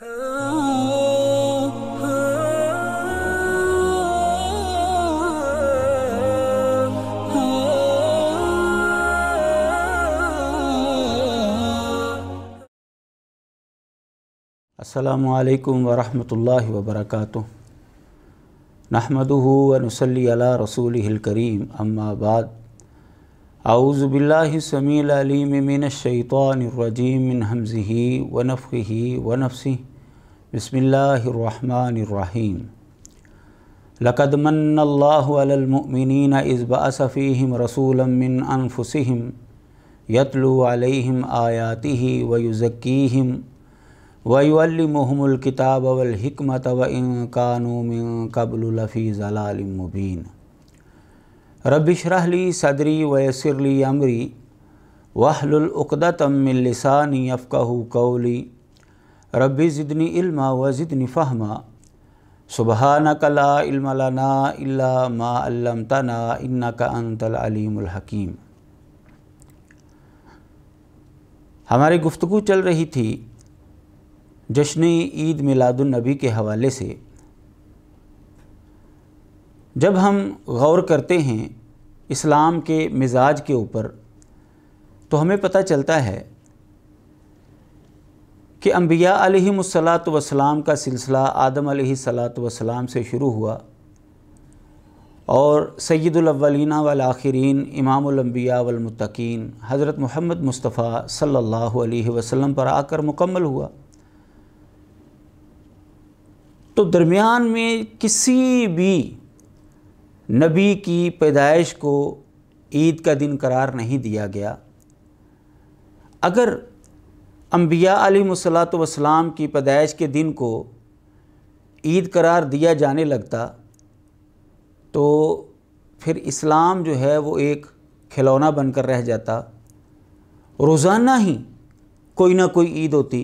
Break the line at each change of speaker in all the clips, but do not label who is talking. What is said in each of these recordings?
असलकम वरहमल वबरक नहमद वनसली अला रसूल करीम अम्माबाद आउज़बिल्लासमीम मिनशैतरजीम मिन हमज़ी वनफ़ी वनफ़ी बसमीम लकद मन्नल्लाहुअलमिन इज़बासफ़ीम रसूलमिन अनफुसम यतलु अलैहिम आयाति वयुज़क्कीम वयुअलमहमुल्किताब वलहमत व इन कानूम कबलफ़ी ज़लालमुबीन रबिशरहली सदरी वयसरली अमरी वहलुलतमिलसानी अफ़क़ कौली रबी ज़िदनी इल्मा व ज़िदनी फ़हमा सुबहाना कला इल्मलाना इल्ला मा अल्लम तना इन्ना का अनतल अलीमहकीम हमारी गुफ्तु चल रही थी जश्न ईद मिलादुलनबी के हवाले से जब हम गौर करते हैं इस्लाम के मिजाज के ऊपर तो हमें पता चलता है कि अम्बिया आलत वसलाम का सिलसिला आदम अलैहिस्सलात वसलाम से शुरू हुआ और सैदुलवलिन आख़रीन इमामबिया वलमतकीन हज़रत महमद मुस्तफ़ा सल्ला अलैहि पर आकर मुकम्मल हुआ तो दरमियान में किसी भी नबी की पैदाइश को ईद का दिन करार नहीं दिया गया अगर अम्बिया मुसलात वसलाम की पैदाइश के दिन को ईद करार दिया जाने लगता तो फिर इस्लाम जो है वो एक खिलौना बनकर रह जाता रोज़ाना ही कोई ना कोई ईद होती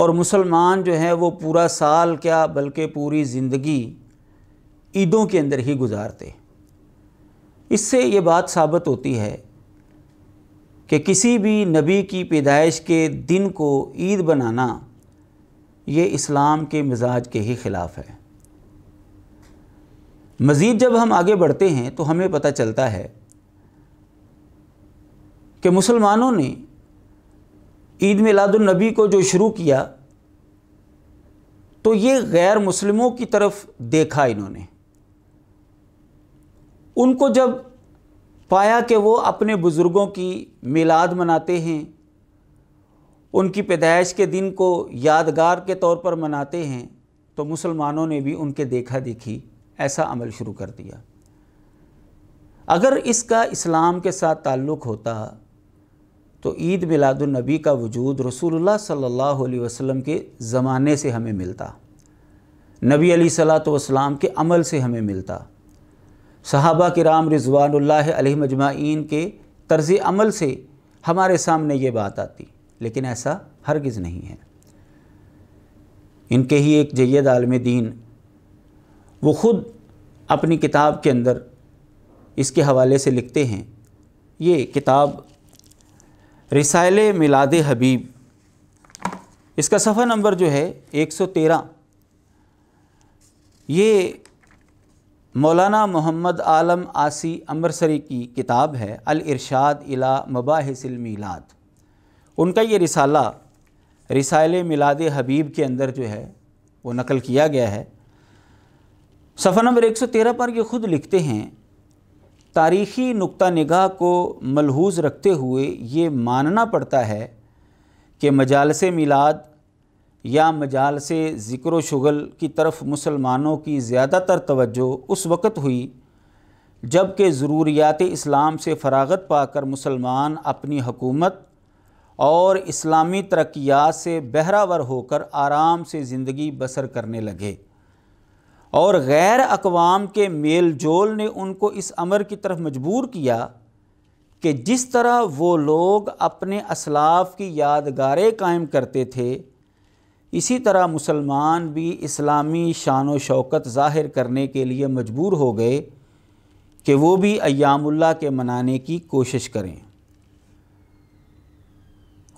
और मुसलमान जो है वो पूरा साल क्या बल्कि पूरी ज़िंदगी ईदों के अंदर ही गुजारते इससे ये बात साबित होती है कि किसी भी नबी की पैदाइश के दिन को ईद बनाना ये इस्लाम के मिजाज के ही ख़िलाफ़ है मज़ीद जब हम आगे बढ़ते हैं तो हमें पता चलता है कि मुसलमानों ने ईद मिलादुलनबी को जो शुरू किया तो ये गैर मुसलमों की तरफ देखा इन्होंने उनको जब पाया कि वो अपने बुज़ुर्गों की मिलाद मनाते हैं उनकी पैदाइश के दिन को यादगार के तौर पर मनाते हैं तो मुसलमानों ने भी उनके देखा देखी ऐसा अमल शुरू कर दिया अगर इसका इस्लाम के साथ ताल्लुक़ होता तो ईद मिलादुलनबी का वजूद रसूलुल्लाह सल्लल्लाहु अलैहि वसल्लम के ज़माने से हमें मिलता नबी अली सलात के अमल से हमें मिलता सहाबा के राम रिजवानल्ला अलमजमाइन के तर्ज़ अमल से हमारे सामने ये बात आती लेकिन ऐसा हरगज़ नहीं है इनके ही एक जैद आलम दीन वो ख़ुद अपनी किताब के अंदर इसके हवाले से लिखते हैं ये किताब रिसाइल मिलाद हबीब इसका सफ़ा नंबर जो है 113 ये मौलाना मोहम्मद आलम आसी अमरसरी की किताब है अल इरशाद इला मीलाद उनका ये रिसाला रिसाले मिलाद हबीब के अंदर जो है वो नकल किया गया है सफ़ा नंबर 113 पर ये ख़ुद लिखते हैं तारीख़ी नुक्ता निगाह को मलहूज रखते हुए ये मानना पड़ता है कि मजालस मिलाद या मजाल से ज़िक्र शुगल की तरफ मुसलमानों की ज़्यादातर तवज्जो उस वक़्त हुई जबकि ज़रूरियात इस्लाम से फरागत पाकर मुसलमान अपनी हकूमत और इस्लामी तरक्यात से बहरावर होकर आराम से ज़िंदगी बसर करने लगे और गैर अकवाम के मेल जोल ने उनको इस अमर की तरफ मजबूर किया कि जिस तरह वो लोग अपने असलाफ की यादगारें कायम करते थे इसी तरह मुसलमान भी इस्लामी शान व शौकत ज़ाहिर करने के लिए मजबूर हो गए कि वो भी अयामुल्ला के मनाने की कोशिश करें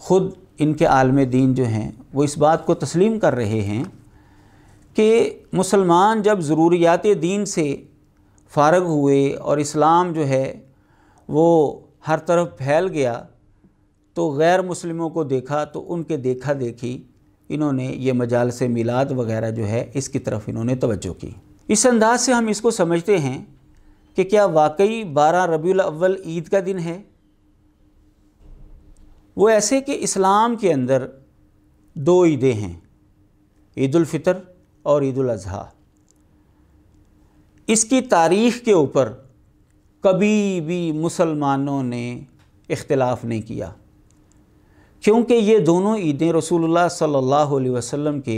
ख़ुद इनके आलम दीन जो हैं वो इस बात को तस्लीम कर रहे हैं कि मुसलमान जब ज़रूरियात दीन से फारग हुए और इस्लाम जो है वो हर तरफ फैल गया तो गैर मुस्लिमों को देखा तो उनके देखा देखी इन्होंने ये मजाल से मिलाद वगैरह जो है इसकी तरफ इन्होंने तवज्जो की इस अंदाज से हम इसको समझते हैं कि क्या वाकई बारह रबी अव्वल ईद का दिन है वो ऐसे कि इस्लाम के अंदर दो ईदें हैं ईदालफ़ितर और ईदाजी इसकी तारीख़ के ऊपर कभी भी मुसलमानों ने इख्तलाफ नहीं किया क्योंकि ये दोनों ईदें रसूलुल्लाह सल्लल्लाहु अलैहि वसल्लम के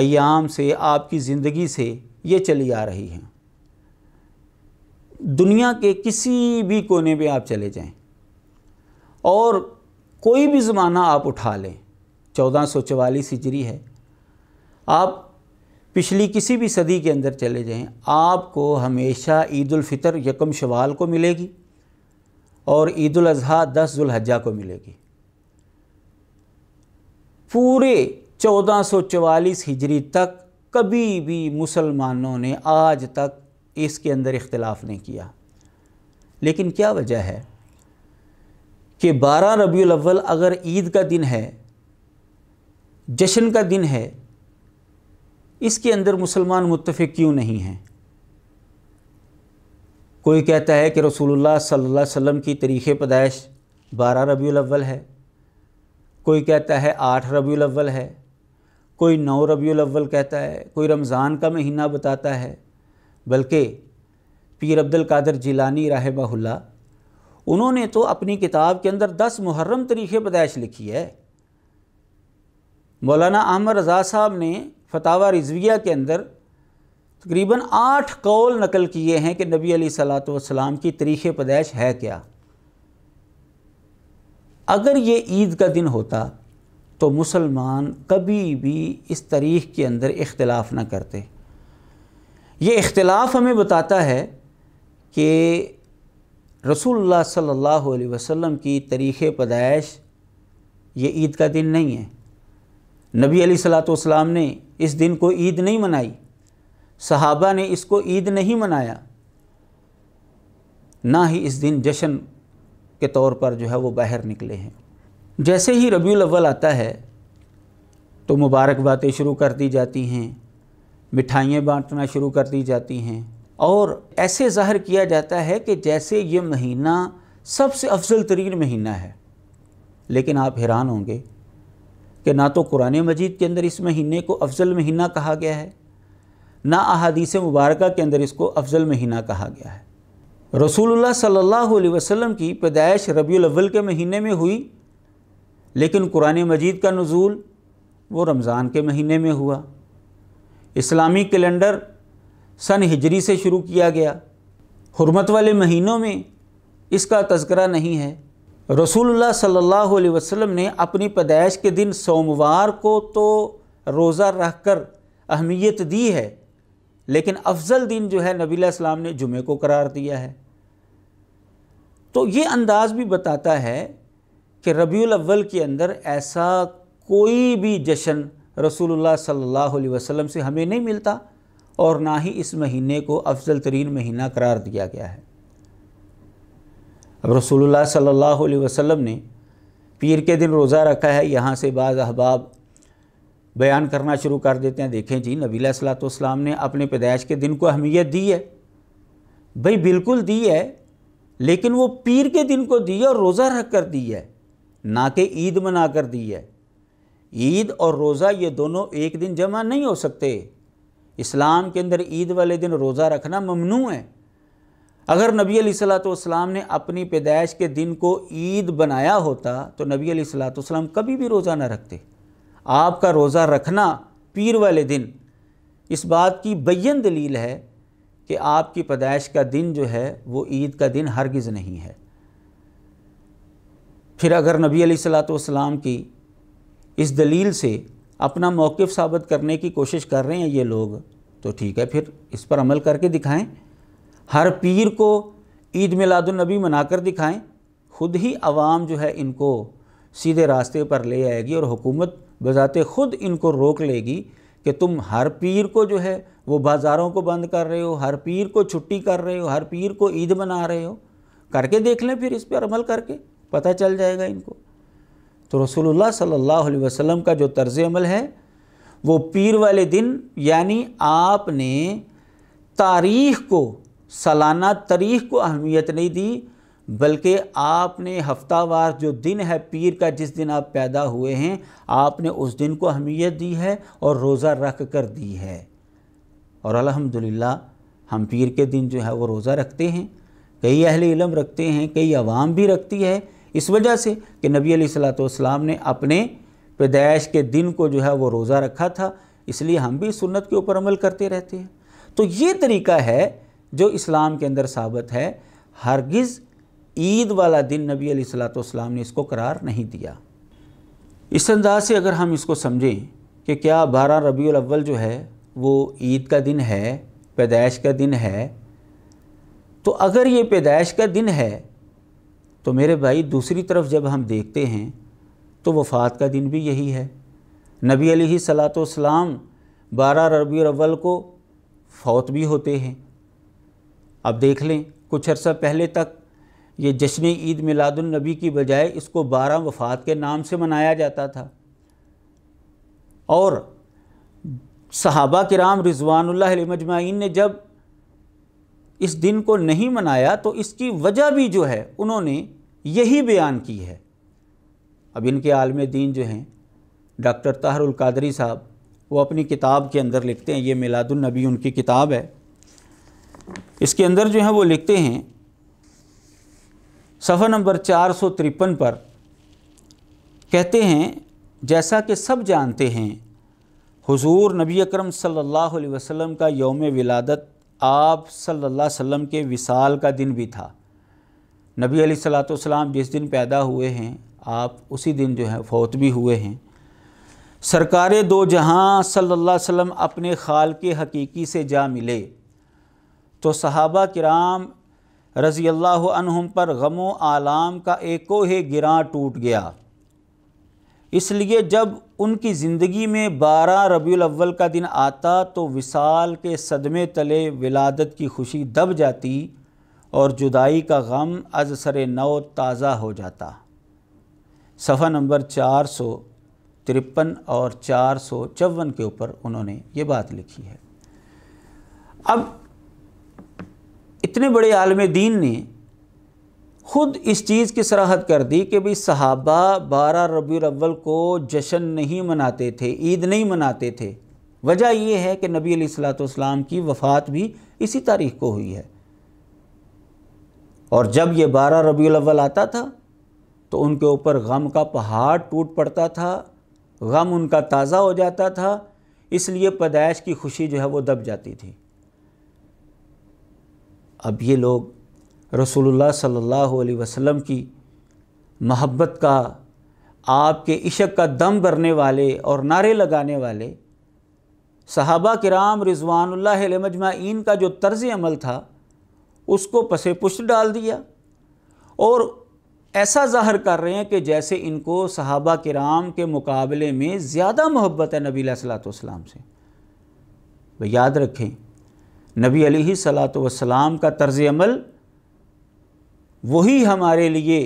अयाम से आपकी ज़िंदगी से ये चली आ रही हैं दुनिया के किसी भी कोने पर आप चले जाएं और कोई भी ज़माना आप उठा लें चौदह सौ चवालीस हिजरी है आप पिछली किसी भी सदी के अंदर चले जाएं आपको हमेशा ईदालफ़ितर यकम शवाल को मिलेगी और ईद अज़हा दस जुल्हजा को मिलेगी पूरे 1444 हिजरी तक कभी भी मुसलमानों ने आज तक इसके अंदर इख्तलाफ नहीं किया लेकिन क्या वजह है कि 12 रबी अव्वल अगर ईद का दिन है जश्न का दिन है इसके अंदर मुसलमान मुतफ़ क्यों नहीं हैं कोई कहता है कि रसूलुल्लाह सल्लल्लाहु अलैहि वसल्लम की तरीक़ पैदाइश बारह रबी अव्वल है कोई कहता है आठ रबी अव्वल है कोई नौ रबी अव्वल कहता है कोई रमज़ान का महीना बताता है बल्कि पीर अब्दुल कादर जिलानी राहबाला उन्होंने तो अपनी किताब के अंदर दस मुहर्रम तरीक़े पैदाइश लिखी है मौलाना अहमद रज़ा साहब ने फतावा रिजविया के अंदर तकरीबन आठ कौल नकल किए हैं कि नबी सलात वसलाम की तरीक़ पैदाइश है क्या अगर ये ईद का दिन होता तो मुसलमान कभी भी इस तारीख के अंदर इख्तलाफ ना करते ये इख्तलाफ हमें बताता है कि रसूलुल्लाह सल्लल्लाहु अलैहि वसल्लम की तारीख़ पैदाइश ये ईद का दिन नहीं है नबी अली सलाम ने इस दिन को ईद नहीं मनाई सहाबा ने इसको ईद नहीं मनाया ना ही इस दिन जश्न के तौर पर जो है वो बाहर निकले हैं जैसे ही रबी अव्वल आता है तो मुबारकबादें शुरू कर दी जाती हैं मिठाइयाँ बांटना शुरू कर दी जाती हैं और ऐसे ज़ाहिर किया जाता है कि जैसे ये महीना सबसे अफजल तरीन महीना है लेकिन आप हैरान होंगे कि ना तो कुरान मजीद के अंदर इस महीने को अफजल महीना कहा गया है ना अहादीस मुबारक के अंदर इसको अफजल महीना कहा गया है रसूलुल्लाह सल्लल्लाहु अलैहि वसल्लम की पैदाइश रबी अव्वल के महीने में हुई लेकिन कुरान मजीद का नज़ूल वो रमज़ान के महीने में हुआ इस्लामी कैलेंडर सन हिजरी से शुरू किया गया हरमत वाले महीनों में इसका तस्करा नहीं है रसूलुल्लाह सल्लल्लाहु अलैहि वसल्लम ने अपनी पैदाइश के दिन सोमवार को तो रोज़ा रख कर अहमियत दी है लेकिन अफजल दिन जो है नबीला ने जुमे को करार दिया है तो ये अंदाज़ भी बताता है कि रबील अव्वल के अंदर ऐसा कोई भी जश्न रसूलुल्लाह सल्लल्लाहु अलैहि वसल्लम से हमें नहीं मिलता और ना ही इस महीने को अफजल तरीन महीना करार दिया गया है अब रसूलुल्लाह सल्लल्लाहु अलैहि वसल्लम ने पीर के दिन रोज़ा रखा है यहाँ से बाज़ अहबाब बयान करना शुरू कर देते हैं देखें जी नबीला सलातम ने अपने पैदाइश के दिन को अहमियत दी है भाई बिल्कुल दी है लेकिन वो पीर के दिन को दी है और रोज़ा रख कर दी है ना कि ईद मना कर दी है ईद और रोज़ा ये दोनों एक दिन जमा नहीं हो सकते इस्लाम के अंदर ईद वाले दिन रोज़ा रखना ममनू है अगर नबी सलाम ने अपनी पैदाइश के दिन को ईद बनाया होता तो नबी सलाम कभी भी रोज़ा ना रखते आपका रोज़ा रखना पीर वाले दिन इस बात की बैन दलील है कि आपकी पैदाइश का दिन जो है वो ईद का दिन हरगिज़ नहीं है फिर अगर नबी सलाम की इस दलील से अपना मौक़ साबित करने की कोशिश कर रहे हैं ये लोग तो ठीक है फिर इस पर अमल करके दिखाएं हर पीर को ईद मिलादुलनबी मनाकर दिखाएं खुद ही आवाम जो है इनको सीधे रास्ते पर ले आएगी और हुकूमत बज़ात ख़ुद इनको रोक लेगी कि तुम हर पीर को जो है वो बाज़ारों को बंद कर रहे हो हर पीर को छुट्टी कर रहे हो हर पीर को ईद मना रहे हो करके देख लें फिर इस पर अमल करके पता चल जाएगा इनको तो रसूलुल्लाह सल्लल्लाहु अलैहि वसल्लम का जो तर्ज अमल है वो पीर वाले दिन यानी आपने तारीख़ को सालाना तारीख़ को अहमियत नहीं दी बल्कि आपने हफ्तावार जो दिन है पीर का जिस दिन आप पैदा हुए हैं आपने उस दिन को अहमियत दी है और रोज़ा रख कर दी है और अल्हम्दुलिल्लाह हम पीर के दिन जो है वो रोज़ा रखते हैं कई अहल इलम रखते हैं कई आवाम भी रखती है इस वजह से कि नबी सलाम ने अपने पैदाइश के दिन को जो है वो रोज़ा रखा था इसलिए हम भी सुन्नत के ऊपर अमल करते रहते हैं तो ये तरीका है जो इस्लाम के अंदर साबित है हरगिज़ ईद वाला दिन नबी सलाम ने इसको करार नहीं दिया इस अंदाज से अगर हम इसको समझें कि क्या बारह रबी अव्वल जो है वो ईद का दिन है पैदाइश का दिन है तो अगर ये पैदाइश का दिन है तो मेरे भाई दूसरी तरफ जब हम देखते हैं तो वफ़ात का दिन भी यही है नबी अली सलाम बारह रबी अव्वल को फ़ौत भी होते हैं अब देख लें कुछ अर्सा पहले तक ये जश्न ईद मिलादुलनबी की बजाय इसको बारह वफ़ात के नाम से मनाया जाता था और सहाबा कराम रिजवानल मजमाइन ने जब इस दिन को नहीं मनाया तो इसकी वजह भी जो है उन्होंने यही बयान की है अब इनके आलम दीन जो हैं डॉक्टर ताहरुल कादरी साहब वो अपनी किताब के अंदर लिखते हैं ये मिलादुलनबी उनकी किताब है इसके अंदर जो है वो लिखते हैं सफ़र नंबर चार सौ तिरपन पर कहते हैं जैसा कि सब जानते हैं हुजूर नबी अकरम सल्लल्लाहु अलैहि वसल्लम का योम विलादत आप सल्लल्लाहु अलैहि वसल्लम के विसाल का दिन भी था नबी सलाम जिस दिन पैदा हुए हैं आप उसी दिन जो है फौत भी हुए हैं सरकार दो जहां सल्लल्लाहु अलैहि वसल्लम अपने खाल के हकीकी से जा मिले तो सहाबा किराम रज़ी अल्लाह अनहम पर गमो आलाम का है गिरा टूट गया इसलिए जब उनकी ज़िंदगी में बारह रबील अव्वल का दिन आता तो विसाल के सदमे तले विलादत की खुशी दब जाती और जुदाई का गम अज सर नौ ताज़ा हो जाता सफ़ा नंबर चार सौ तिरपन और चार सौ चौवन के ऊपर उन्होंने ये बात लिखी है अब इतने बड़े आलम दीन ने ख़ुद इस चीज़ की सराहत कर दी कि भाई सहाबा बारह रबी अव्वल को जश्न नहीं मनाते थे ईद नहीं मनाते थे वजह यह है कि नबी सलाम की वफ़ात भी इसी तारीख को हुई है और जब ये बारह रबी अव्वल आता था तो उनके ऊपर गम का पहाड़ टूट पड़ता था गम उनका ताज़ा हो जाता था इसलिए पैदाइश की खुशी जो है वो दब जाती थी अब ये लोग रसूलुल्लाह सल्लल्लाहु अलैहि वसल्लम की महब्बत का आपके इशक का दम भरने वाले और नारे लगाने वाले सहाबा कराम रिजवानल मजमाइन का जो तर्ज अमल था उसको पसे पुष्ट डाल दिया और ऐसा ज़ाहर कर रहे हैं कि जैसे इनको सहाबा कराम के मुकाबले में ज़्यादा मोहब्बत है नबी सलाम से याद रखें नबी अली सलात वसलाम का तर्ज अमल वही हमारे लिए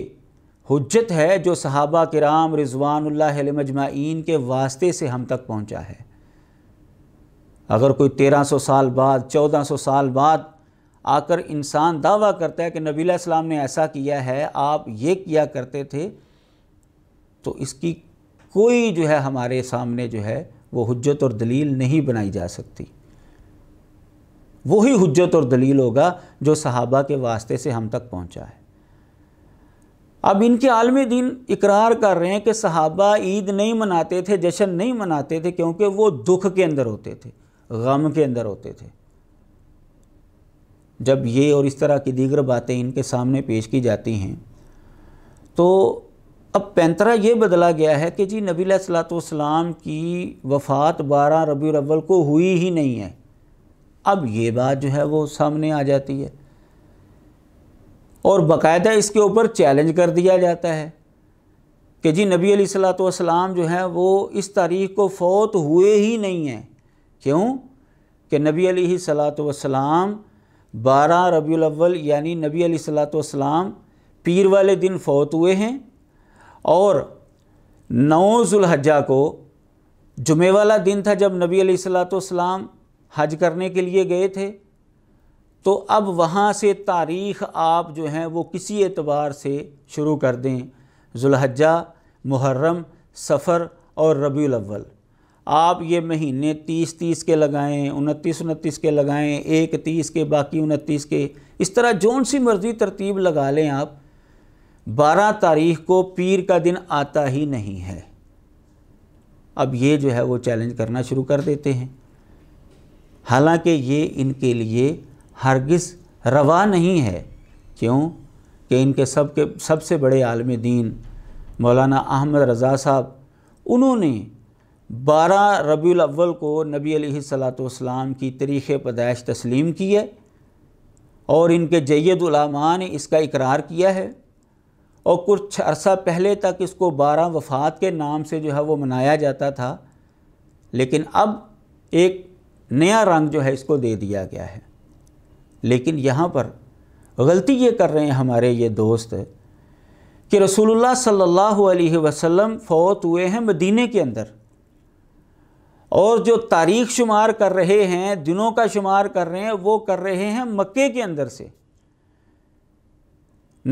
हजत है जो सहाबा कराम मजमाइन के वास्ते से हम तक पहुंचा है अगर कोई तेरह सौ साल बाद चौदह सौ साल बाद आकर इंसान दावा करता है कि नबी इस्लाम ने ऐसा किया है आप ये किया करते थे तो इसकी कोई जो है हमारे सामने जो है वो हजत और दलील नहीं बनाई जा सकती वही हजत और दलील होगा जो सहाबा के वास्ते से हम तक पहुँचा है अब इनके आलम दिन इकरार कर रहे हैं कि सहाबा ईद नहीं मनाते थे जश्न नहीं मनाते थे क्योंकि वो दुख के अंदर होते थे गम के अंदर होते थे जब ये और इस तरह की दीगर बातें इनके सामने पेश की जाती हैं तो अब पैंतरा ये बदला गया है कि जी नबी सलाम की वफ़ात बारह रबी अव्वल को हुई ही नहीं है अब ये बात जो है वो सामने आ जाती है और बाकायदा इसके ऊपर चैलेंज कर दिया जाता है कि जी नबी सलाम जो है वो इस तारीख को फौत हुए ही नहीं हैं क्यों कि नबी सलाम बारह रबी अव्वल यानी नबी सलाम पीर वाले दिन फौत हुए हैं और नौ जुल्हजा को जुमे वाला दिन था जब नबी सलाम हज करने के लिए गए थे तो अब वहाँ से तारीख़ आप जो हैं वो किसी एतबार से शुरू कर दें जुल्हजा मुहर्रम सफ़र और रबी अव्वल आप ये महीने तीस तीस के लगाएं उनतीस उनतीस के लगाएं एक तीस के बाकी उनतीस के इस तरह जौन सी मर्ज़ी तरतीब लगा लें आप बारह तारीख को पीर का दिन आता ही नहीं है अब ये जो है वो चैलेंज करना शुरू कर देते हैं हालांकि ये इनके लिए हरगिज़ रवा नहीं है क्यों कि इनके सब के सबसे बड़े आलम दीन मौलाना अहमद रज़ा साहब उन्होंने बारह रबी अव्वल को नबी सलाम की तरीक़ पैदाइश तस्लीम की है और इनके जैदुलमा ने इसका इकरार किया है और कुछ अरसा पहले तक इसको बारह वफ़ात के नाम से जो है वो मनाया जाता था लेकिन अब एक नया रंग जो है इसको दे दिया गया है लेकिन यहाँ पर गलती ये कर रहे हैं हमारे ये दोस्त कि रसूलुल्लाह सल्लल्लाहु अलैहि वसल्लम फ़ौत हुए हैं मदीने के अंदर और जो तारीख शुमार कर रहे हैं दिनों का शुमार कर रहे हैं वो कर रहे हैं मक्के के अंदर से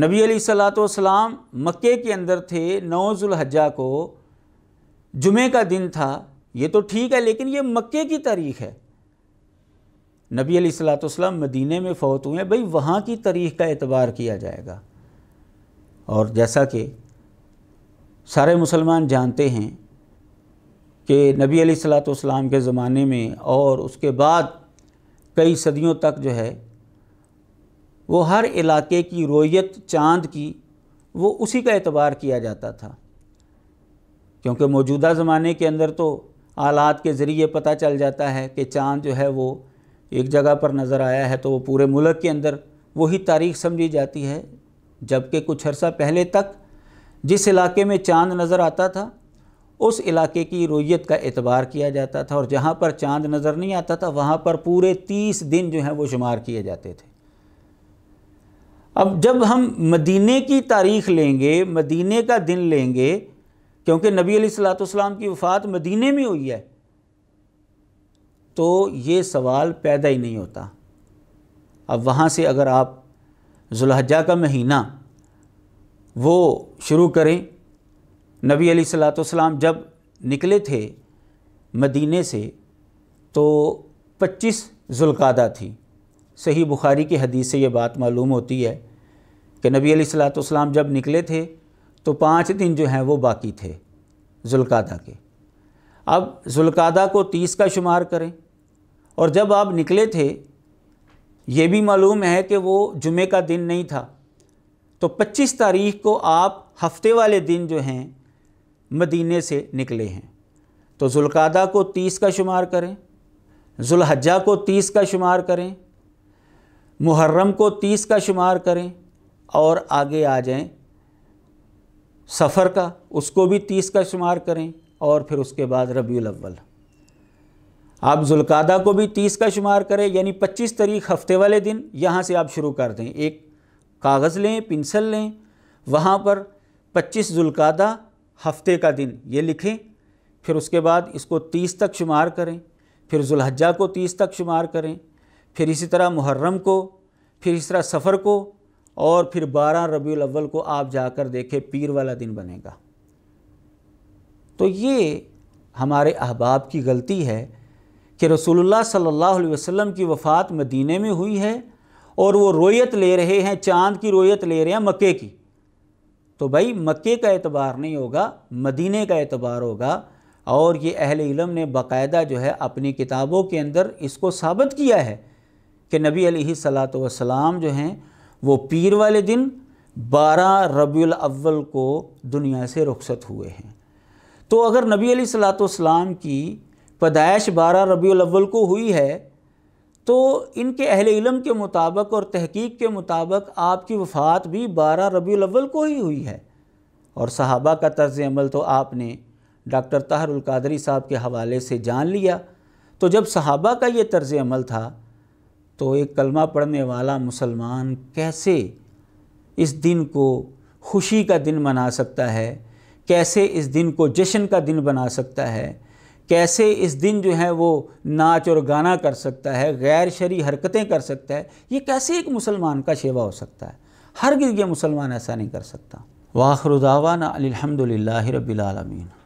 नबी अली सलाम मक्के के अंदर थे नौजुलहजा को जुमे का दिन था ये तो ठीक है लेकिन ये मक्के की तारीख है नबी सलाम मदीने में फ़ौत हुए हैं भाई वहाँ की तारीख़ का एतबार किया जाएगा और जैसा कि सारे मुसलमान जानते हैं कि नबी सलाम के ज़माने में और उसके बाद कई सदियों तक जो है वो हर इलाके की रोयत चांद की वो उसी का एतबार किया जाता था क्योंकि मौजूदा ज़माने के अंदर तो आलात के ज़रिए पता चल जाता है कि चांद जो है वो एक जगह पर नज़र आया है तो वो पूरे मुल्क के अंदर वही तारीख समझी जाती है जबकि कुछ अर्सा पहले तक जिस इलाके में चांद नज़र आता था उस इलाके की रोइत का एतबार किया जाता था और जहाँ पर चांद नज़र नहीं आता था वहाँ पर पूरे तीस दिन जो हैं वो शुमार किए जाते थे अब जब हम मदीने की तारीख लेंगे मदीने का दिन लेंगे क्योंकि नबी सलाम की वफ़ात मदीने में हुई है तो ये सवाल पैदा ही नहीं होता अब वहाँ से अगर आप जुल्हजा का महीना वो शुरू करें नबी अली सलाम जब निकले थे मदीने से तो 25 जुल्कादा थी सही बुखारी की हदीस से ये बात मालूम होती है कि नबी अली सलाम जब निकले थे तो पाँच दिन जो हैं वो बाकी थे जुल्कादा के अब जुल्कादा को तीस का शुमार करें और जब आप निकले थे ये भी मालूम है कि वो जुमे का दिन नहीं था तो 25 तारीख को आप हफ्ते वाले दिन जो हैं मदीने से निकले हैं तो जुल्कादा को तीस का शुमार करें जुल्हजा को तीस का शुमार करें मुहर्रम को तीस का शुमार करें और आगे आ जाएं सफ़र का उसको भी तीस का शुमार करें और फिर उसके बाद रबी अव्वल आप जुल्कादा को भी तीस का शुमार करें यानी पच्चीस तारीख हफ्ते वाले दिन यहाँ से आप शुरू कर दें एक कागज़ लें पेंसिल लें वहाँ पर पच्चीस जुल्कादा हफ्ते का दिन ये लिखें फिर उसके बाद इसको तीस तक शुमार करें फिर जुल्हजा को तीस तक शुमार करें फिर इसी तरह मुहर्रम को फिर इस तरह सफ़र को और फिर बारह रबी अव्वल को आप जाकर देखें पीर वाला दिन बनेगा तो ये हमारे अहबाब की गलती है कि रसूलुल्लाह सल्लल्लाहु अलैहि वसल्लम की वफ़ात मदीने में हुई है और वो रोयत ले रहे हैं चांद की रोयत ले रहे हैं मक्के की तो भाई मक्के का एतबार नहीं होगा मदीने का एतबार होगा और ये अहल इलम ने बाकायदा जो है अपनी किताबों के अंदर इसको साबित किया है कि नबी अलैहि सलात जो हैं वो पीर वाले दिन बारह रबी अव्वल को दुनिया से रुखसत हुए हैं तो अगर नबी अली सलाम की पैदाइश बारह रबी अव्वल को हुई है तो इनके अहल इलम के मुताबिक और तहकीक के मुताबिक आपकी वफ़ात भी बारह रबी अव्वल को ही हुई है और सहाबा का तर्ज अमल तो आपने डॉक्टर ताहरुल साहब के हवाले से जान लिया तो जब सहाबा का ये तर्ज अमल था तो एक कलमा पढ़ने वाला मुसलमान कैसे इस दिन को खुशी का दिन मना सकता है कैसे इस दिन को जश्न का दिन बना सकता है कैसे इस दिन जो है वो नाच और गाना कर सकता है गैर शरी हरकतें कर सकता है ये कैसे एक मुसलमान का शेवा हो सकता है हर गिर मुसलमान ऐसा नहीं कर सकता वाखरुदावाना अलहमदिल्ला रबीआलमीन